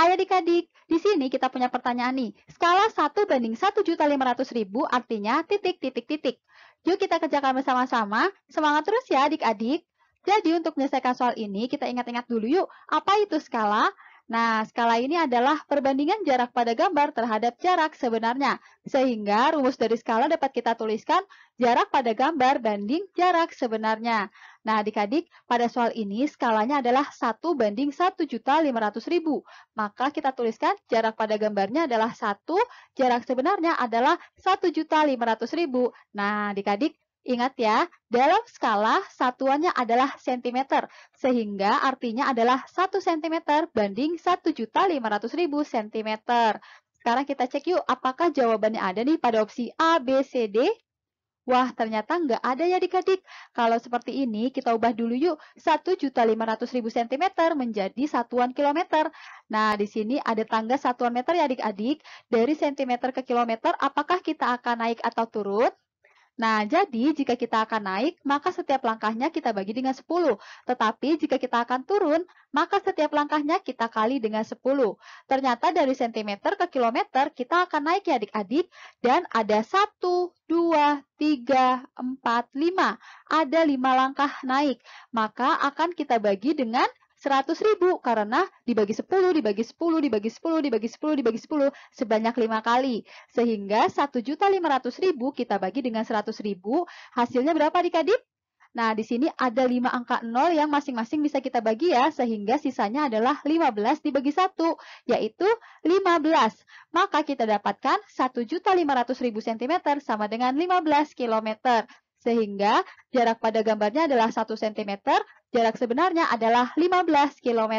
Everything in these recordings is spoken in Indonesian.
Hai adik-adik, di sini kita punya pertanyaan nih. Skala 1 banding 1.500.000 artinya titik-titik-titik. Yuk kita kerjakan bersama-sama. Semangat terus ya adik-adik. Jadi untuk menyelesaikan soal ini, kita ingat-ingat dulu yuk, apa itu skala? Nah, skala ini adalah perbandingan jarak pada gambar terhadap jarak sebenarnya. Sehingga rumus dari skala dapat kita tuliskan jarak pada gambar banding jarak sebenarnya. Nah, adik-adik, pada soal ini skalanya adalah 1 banding 1.500.000. Maka kita tuliskan jarak pada gambarnya adalah 1, jarak sebenarnya adalah 1.500.000. Nah, adik-adik, Ingat ya, dalam skala satuannya adalah cm, sehingga artinya adalah 1 cm banding 1.500.000 cm. Sekarang kita cek yuk apakah jawabannya ada nih pada opsi A, B, C, D. Wah, ternyata nggak ada ya adik-adik. Kalau seperti ini, kita ubah dulu yuk 1.500.000 cm menjadi satuan kilometer. Nah, di sini ada tangga satuan meter ya adik-adik. Dari cm ke kilometer, apakah kita akan naik atau turun? Nah, jadi jika kita akan naik, maka setiap langkahnya kita bagi dengan 10. Tetapi jika kita akan turun, maka setiap langkahnya kita kali dengan 10. Ternyata dari sentimeter ke kilometer kita akan naik ya adik-adik. Dan ada 1, 2, 3, 4, 5. Ada 5 langkah naik. Maka akan kita bagi dengan 100 ribu karena dibagi 10, dibagi 10, dibagi 10, dibagi 10, dibagi 10 sebanyak 5 kali. Sehingga 1.500.000 kita bagi dengan 100.000, hasilnya berapa dikadip? Nah, di sini ada 5 angka 0 yang masing-masing bisa kita bagi ya, sehingga sisanya adalah 15 dibagi 1, yaitu 15. Maka kita dapatkan 1.500.000 cm sama dengan 15 km. Sehingga jarak pada gambarnya adalah 1 cm, jarak sebenarnya adalah 15 km.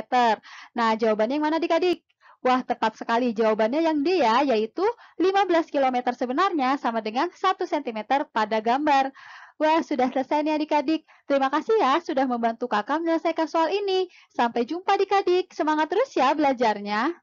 Nah, jawabannya yang mana dikadik? Wah, tepat sekali jawabannya yang D ya, yaitu 15 km sebenarnya sama dengan 1 cm pada gambar. Wah, sudah selesai nih adik-adik. Terima kasih ya sudah membantu kakak menyelesaikan soal ini. Sampai jumpa adik-adik. Semangat terus ya belajarnya.